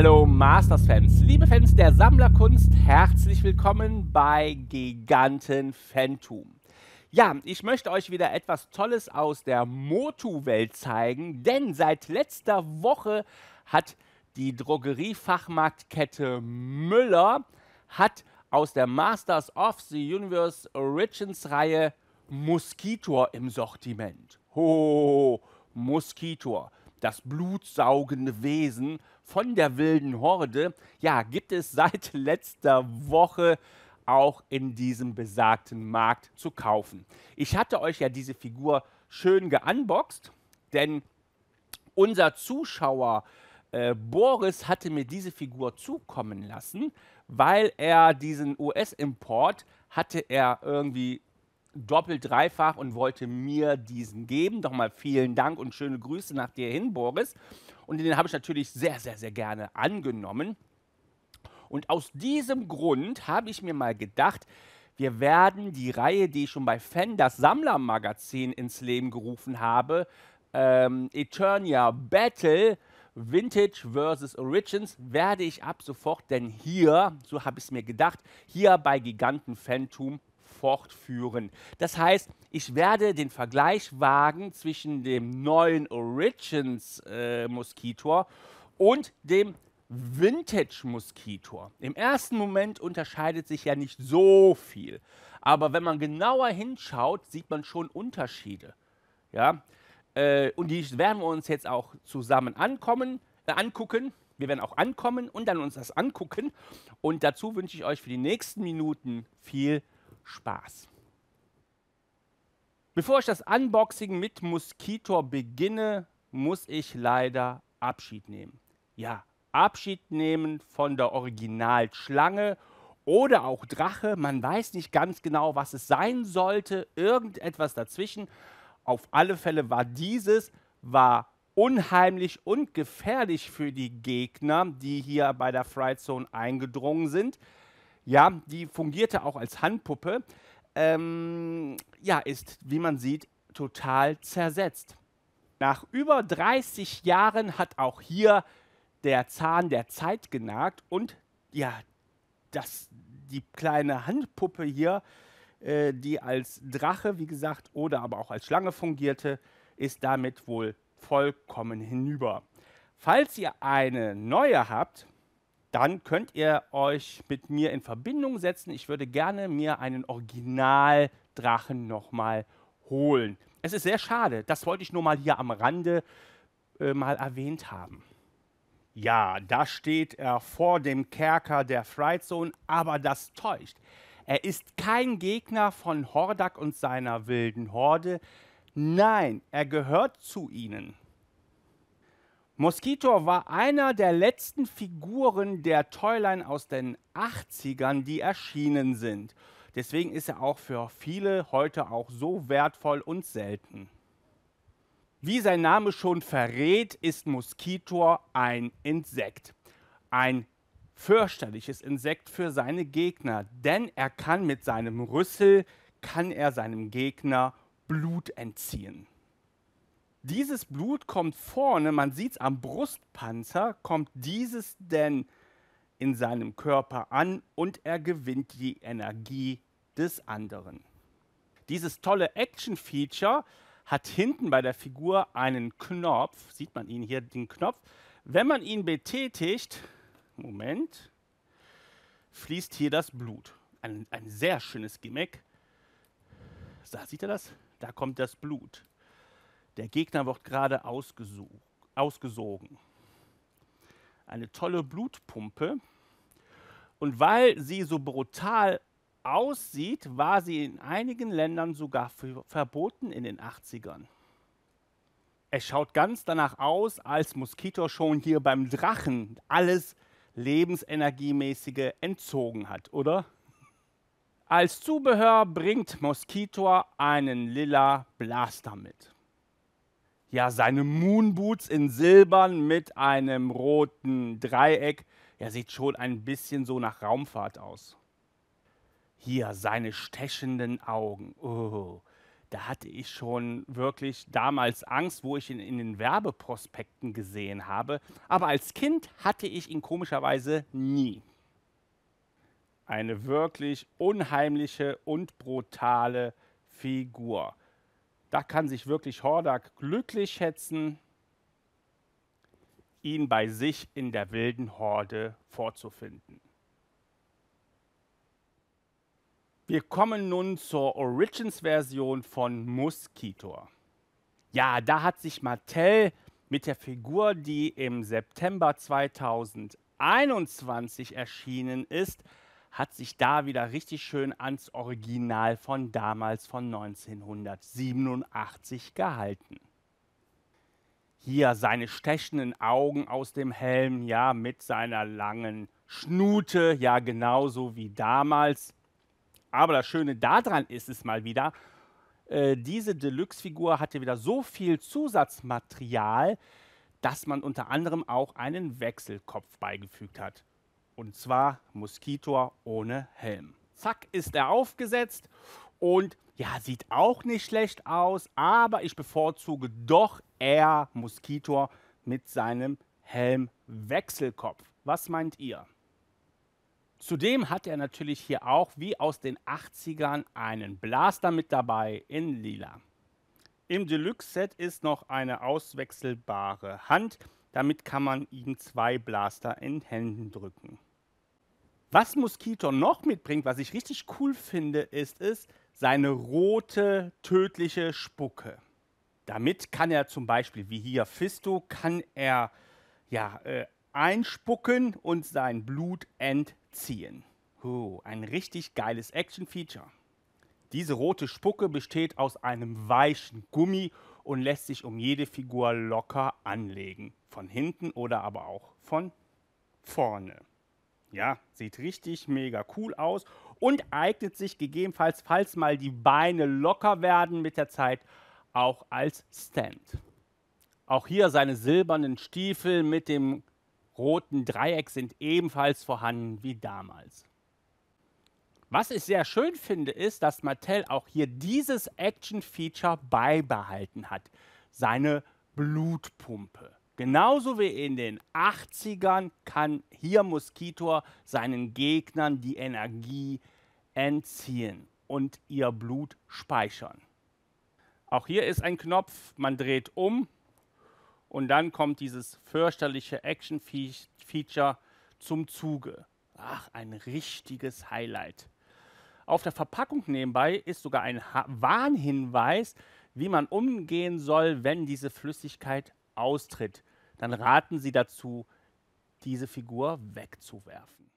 Hallo Masters-Fans, liebe Fans der Sammlerkunst, herzlich willkommen bei Giganten Phantom. Ja, ich möchte euch wieder etwas Tolles aus der Motu-Welt zeigen, denn seit letzter Woche hat die Drogeriefachmarktkette Müller hat aus der Masters of the Universe Origins-Reihe Moskitor im Sortiment. Ho, Moskitor das blutsaugende Wesen von der wilden Horde, ja, gibt es seit letzter Woche auch in diesem besagten Markt zu kaufen. Ich hatte euch ja diese Figur schön geunboxt, denn unser Zuschauer äh, Boris hatte mir diese Figur zukommen lassen, weil er diesen US-Import hatte er irgendwie doppelt, dreifach und wollte mir diesen geben. Nochmal vielen Dank und schöne Grüße nach dir hin, Boris. Und den habe ich natürlich sehr, sehr, sehr gerne angenommen. Und aus diesem Grund habe ich mir mal gedacht, wir werden die Reihe, die ich schon bei Fan das Sammlermagazin ins Leben gerufen habe, ähm, Eternia Battle, Vintage vs. Origins werde ich ab sofort, denn hier, so habe ich es mir gedacht, hier bei Giganten Fantum fortführen. Das heißt, ich werde den Vergleich wagen zwischen dem neuen Origins äh, Moskitor und dem Vintage Moskitor. Im ersten Moment unterscheidet sich ja nicht so viel, aber wenn man genauer hinschaut, sieht man schon Unterschiede. Ja? Äh, und die werden wir uns jetzt auch zusammen ankommen, äh, angucken. Wir werden auch ankommen und dann uns das angucken. Und dazu wünsche ich euch für die nächsten Minuten viel Spaß. Spaß. Bevor ich das Unboxing mit Mosquito beginne, muss ich leider Abschied nehmen. Ja, Abschied nehmen von der Originalschlange oder auch Drache. Man weiß nicht ganz genau, was es sein sollte. Irgendetwas dazwischen. Auf alle Fälle war dieses, war unheimlich und gefährlich für die Gegner, die hier bei der Fright Zone eingedrungen sind ja, die fungierte auch als Handpuppe, ähm, ja, ist, wie man sieht, total zersetzt. Nach über 30 Jahren hat auch hier der Zahn der Zeit genagt und ja, das, die kleine Handpuppe hier, äh, die als Drache, wie gesagt, oder aber auch als Schlange fungierte, ist damit wohl vollkommen hinüber. Falls ihr eine neue habt, dann könnt ihr euch mit mir in Verbindung setzen. Ich würde gerne mir einen Originaldrachen nochmal holen. Es ist sehr schade. Das wollte ich nur mal hier am Rande äh, mal erwähnt haben. Ja, da steht er vor dem Kerker der Fright Zone, aber das täuscht. Er ist kein Gegner von Hordak und seiner wilden Horde. Nein, er gehört zu ihnen. Moskito war einer der letzten Figuren der Toyline aus den 80ern, die erschienen sind. Deswegen ist er auch für viele heute auch so wertvoll und selten. Wie sein Name schon verrät, ist Moskito ein Insekt. Ein fürchterliches Insekt für seine Gegner, denn er kann mit seinem Rüssel, kann er seinem Gegner Blut entziehen. Dieses Blut kommt vorne, man sieht es am Brustpanzer, kommt dieses denn in seinem Körper an und er gewinnt die Energie des anderen. Dieses tolle Action-Feature hat hinten bei der Figur einen Knopf, sieht man ihn hier, den Knopf. Wenn man ihn betätigt, Moment, fließt hier das Blut. Ein, ein sehr schönes Gimmick. Da, sieht ihr das? Da kommt das Blut. Der Gegner wird gerade ausgesogen. Eine tolle Blutpumpe. Und weil sie so brutal aussieht, war sie in einigen Ländern sogar verboten in den 80ern. Es schaut ganz danach aus, als Moskito schon hier beim Drachen alles Lebensenergiemäßige entzogen hat, oder? Als Zubehör bringt Moskito einen lila Blaster mit ja, seine Moonboots in Silbern mit einem roten Dreieck. Er sieht schon ein bisschen so nach Raumfahrt aus. Hier seine stechenden Augen. Oh, da hatte ich schon wirklich damals Angst, wo ich ihn in den Werbeprospekten gesehen habe. Aber als Kind hatte ich ihn komischerweise nie. Eine wirklich unheimliche und brutale Figur. Da kann sich wirklich Hordak glücklich schätzen, ihn bei sich in der wilden Horde vorzufinden. Wir kommen nun zur Origins-Version von Muskitor. Ja, da hat sich Mattel mit der Figur, die im September 2021 erschienen ist, hat sich da wieder richtig schön ans Original von damals von 1987 gehalten. Hier seine stechenden Augen aus dem Helm, ja, mit seiner langen Schnute, ja, genauso wie damals. Aber das Schöne daran ist es mal wieder, äh, diese Deluxe-Figur hatte wieder so viel Zusatzmaterial, dass man unter anderem auch einen Wechselkopf beigefügt hat. Und zwar Moskitor ohne Helm. Zack ist er aufgesetzt und ja, sieht auch nicht schlecht aus, aber ich bevorzuge doch eher Moskitor mit seinem Helmwechselkopf. Was meint ihr? Zudem hat er natürlich hier auch wie aus den 80ern einen Blaster mit dabei in lila. Im Deluxe-Set ist noch eine auswechselbare Hand. Damit kann man ihm zwei Blaster in Händen drücken. Was Mosquito noch mitbringt, was ich richtig cool finde, ist es seine rote, tödliche Spucke. Damit kann er zum Beispiel, wie hier Fisto, kann er ja, äh, einspucken und sein Blut entziehen. Oh, ein richtig geiles Action-Feature. Diese rote Spucke besteht aus einem weichen Gummi und lässt sich um jede Figur locker anlegen. Von hinten oder aber auch von vorne. Ja, sieht richtig mega cool aus und eignet sich gegebenenfalls, falls mal die Beine locker werden mit der Zeit, auch als Stand. Auch hier seine silbernen Stiefel mit dem roten Dreieck sind ebenfalls vorhanden wie damals. Was ich sehr schön finde, ist, dass Mattel auch hier dieses Action-Feature beibehalten hat, seine Blutpumpe. Genauso wie in den 80ern kann hier Moskitor seinen Gegnern die Energie entziehen und ihr Blut speichern. Auch hier ist ein Knopf, man dreht um und dann kommt dieses fürchterliche Action-Feature zum Zuge. Ach, ein richtiges Highlight. Auf der Verpackung nebenbei ist sogar ein Warnhinweis, wie man umgehen soll, wenn diese Flüssigkeit austritt dann raten sie dazu, diese Figur wegzuwerfen.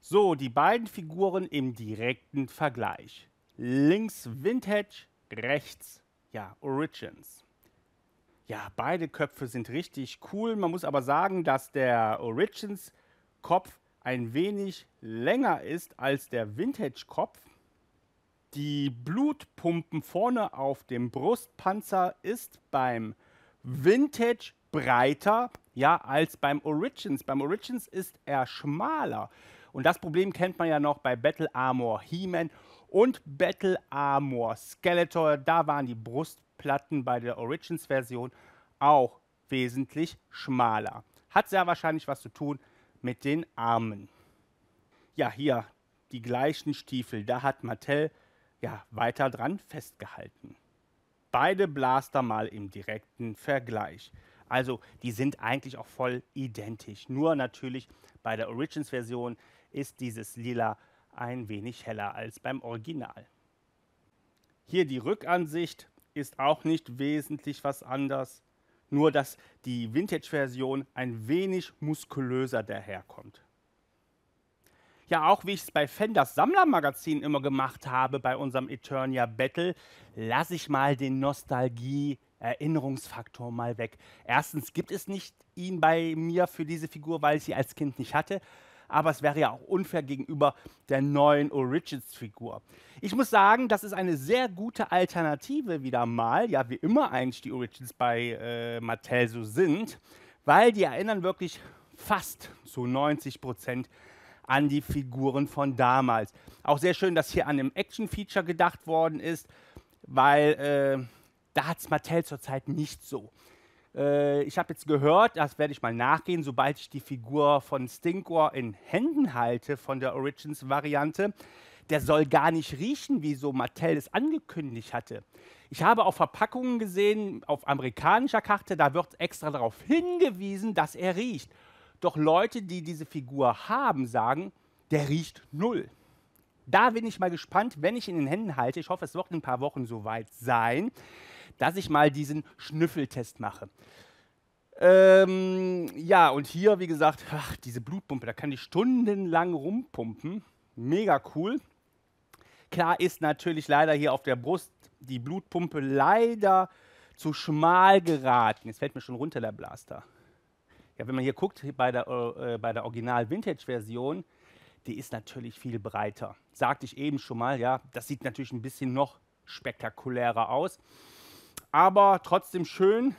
So, die beiden Figuren im direkten Vergleich. Links Vintage, rechts, ja, Origins. Ja, beide Köpfe sind richtig cool. Man muss aber sagen, dass der Origins-Kopf ein wenig länger ist als der Vintage-Kopf. Die Blutpumpen vorne auf dem Brustpanzer ist beim Vintage breiter ja, als beim Origins. Beim Origins ist er schmaler. Und das Problem kennt man ja noch bei Battle Armor He-Man und Battle Armor Skeletor. Da waren die Brustplatten bei der Origins-Version auch wesentlich schmaler. Hat sehr wahrscheinlich was zu tun mit den Armen. Ja, hier die gleichen Stiefel. Da hat Mattel ja weiter dran festgehalten. Beide Blaster mal im direkten Vergleich. Also die sind eigentlich auch voll identisch. Nur natürlich bei der Origins-Version ist dieses Lila ein wenig heller als beim Original. Hier die Rückansicht ist auch nicht wesentlich was anders, nur dass die Vintage-Version ein wenig muskulöser daherkommt. Ja, auch wie ich es bei Fenders Sammlermagazin immer gemacht habe bei unserem Eternia Battle, lasse ich mal den Nostalgie Erinnerungsfaktor mal weg. Erstens gibt es nicht ihn bei mir für diese Figur, weil ich sie als Kind nicht hatte. Aber es wäre ja auch unfair gegenüber der neuen Origins-Figur. Ich muss sagen, das ist eine sehr gute Alternative wieder mal. Ja, wie immer eigentlich die Origins bei äh, Mattel so sind, weil die erinnern wirklich fast zu 90 Prozent an die Figuren von damals. Auch sehr schön, dass hier an einem Action-Feature gedacht worden ist, weil äh, da hat es Mattel zurzeit nicht so. Äh, ich habe jetzt gehört, das werde ich mal nachgehen, sobald ich die Figur von Stinkor in Händen halte, von der Origins-Variante. Der soll gar nicht riechen, wie so Mattel es angekündigt hatte. Ich habe auch Verpackungen gesehen, auf amerikanischer Karte, da wird extra darauf hingewiesen, dass er riecht. Doch Leute, die diese Figur haben, sagen, der riecht null. Da bin ich mal gespannt, wenn ich ihn in den Händen halte. Ich hoffe, es wird in ein paar Wochen soweit sein dass ich mal diesen Schnüffeltest mache. Ähm, ja, und hier, wie gesagt, ach, diese Blutpumpe, da kann ich stundenlang rumpumpen. Mega cool. Klar ist natürlich leider hier auf der Brust die Blutpumpe leider zu schmal geraten. Jetzt fällt mir schon runter der Blaster. Ja, wenn man hier guckt, bei der, äh, äh, bei der Original-Vintage-Version, die ist natürlich viel breiter. Sagte ich eben schon mal, ja, das sieht natürlich ein bisschen noch spektakulärer aus aber trotzdem schön,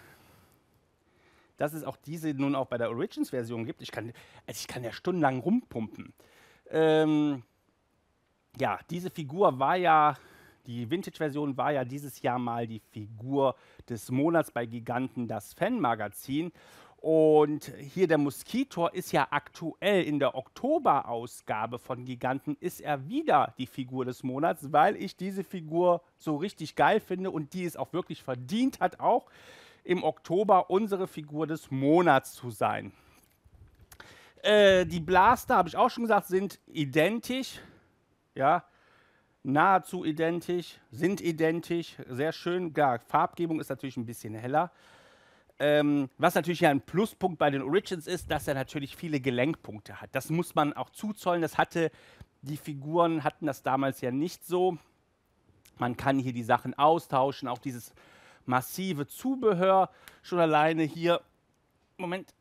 dass es auch diese nun auch bei der Origins-Version gibt. Ich kann, also ich kann ja stundenlang rumpumpen. Ähm, ja, diese Figur war ja, die Vintage-Version war ja dieses Jahr mal die Figur des Monats bei Giganten, das Fan-Magazin. Und hier der Moskitor ist ja aktuell in der Oktoberausgabe von Giganten, ist er wieder die Figur des Monats, weil ich diese Figur so richtig geil finde und die es auch wirklich verdient hat, auch im Oktober unsere Figur des Monats zu sein. Äh, die Blaster, habe ich auch schon gesagt, sind identisch. Ja, nahezu identisch, sind identisch, sehr schön. Klar, Farbgebung ist natürlich ein bisschen heller. Ähm, was natürlich ja ein Pluspunkt bei den Origins ist, dass er natürlich viele Gelenkpunkte hat. Das muss man auch zuzollen. Das hatte die Figuren hatten das damals ja nicht so. Man kann hier die Sachen austauschen, auch dieses massive Zubehör schon alleine hier. Moment.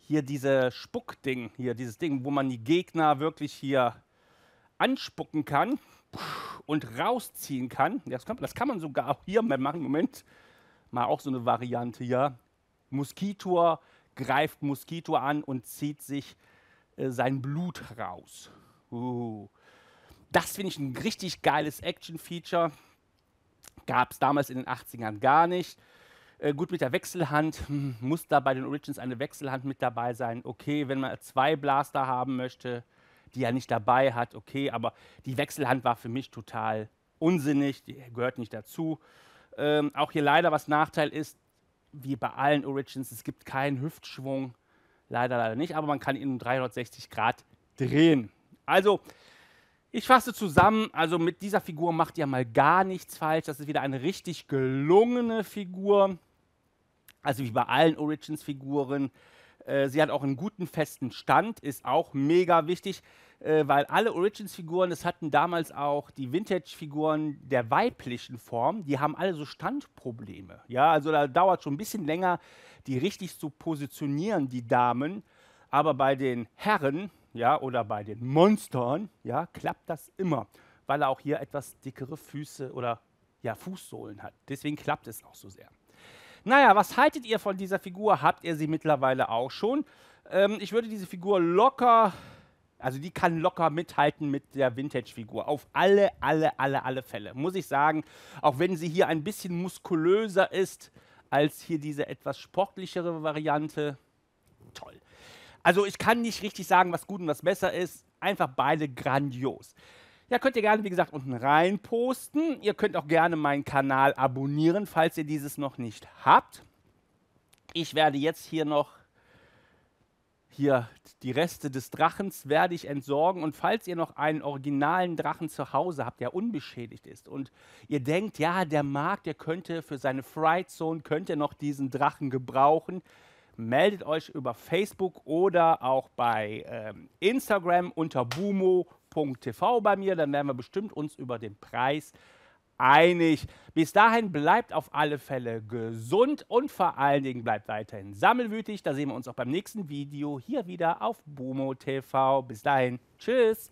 Hier diese Spuckding, hier dieses Ding, wo man die Gegner wirklich hier anspucken kann und rausziehen kann. Das kann, das kann man sogar auch hier machen. Moment mal auch so eine Variante hier. Moskito greift Moskito an und zieht sich äh, sein Blut raus. Uh. Das finde ich ein richtig geiles Action-Feature. Gab es damals in den 80ern gar nicht. Äh, gut, mit der Wechselhand hm, muss da bei den Origins eine Wechselhand mit dabei sein. Okay, wenn man zwei Blaster haben möchte, die er nicht dabei hat, okay, aber die Wechselhand war für mich total unsinnig, die gehört nicht dazu. Ähm, auch hier leider, was Nachteil ist, wie bei allen Origins, es gibt keinen Hüftschwung. Leider, leider nicht, aber man kann ihn um 360 Grad drehen. Also, ich fasse zusammen, also mit dieser Figur macht ihr mal gar nichts falsch. Das ist wieder eine richtig gelungene Figur. Also wie bei allen Origins-Figuren äh, sie hat auch einen guten festen Stand, ist auch mega wichtig, äh, weil alle Origins-Figuren, das hatten damals auch die Vintage-Figuren der weiblichen Form, die haben alle so Standprobleme. Ja, also da dauert schon ein bisschen länger, die richtig zu positionieren, die Damen. Aber bei den Herren, ja, oder bei den Monstern, ja, klappt das immer, weil er auch hier etwas dickere Füße oder ja, Fußsohlen hat. Deswegen klappt es auch so sehr. Naja, was haltet ihr von dieser Figur? Habt ihr sie mittlerweile auch schon? Ähm, ich würde diese Figur locker, also die kann locker mithalten mit der Vintage-Figur. Auf alle, alle, alle, alle Fälle. Muss ich sagen, auch wenn sie hier ein bisschen muskulöser ist als hier diese etwas sportlichere Variante. Toll. Also ich kann nicht richtig sagen, was gut und was besser ist. Einfach beide grandios. Ja, könnt ihr gerne, wie gesagt, unten rein posten. Ihr könnt auch gerne meinen Kanal abonnieren, falls ihr dieses noch nicht habt. Ich werde jetzt hier noch hier die Reste des Drachens werde ich entsorgen. Und falls ihr noch einen originalen Drachen zu Hause habt, der unbeschädigt ist und ihr denkt, ja, der Markt, der könnte für seine Fright Zone, könnte noch diesen Drachen gebrauchen, meldet euch über Facebook oder auch bei ähm, Instagram unter Bumo live.tv bei mir. Dann werden wir bestimmt uns über den Preis einig. Bis dahin bleibt auf alle Fälle gesund und vor allen Dingen bleibt weiterhin sammelwütig. Da sehen wir uns auch beim nächsten Video hier wieder auf Bumo TV. Bis dahin, tschüss.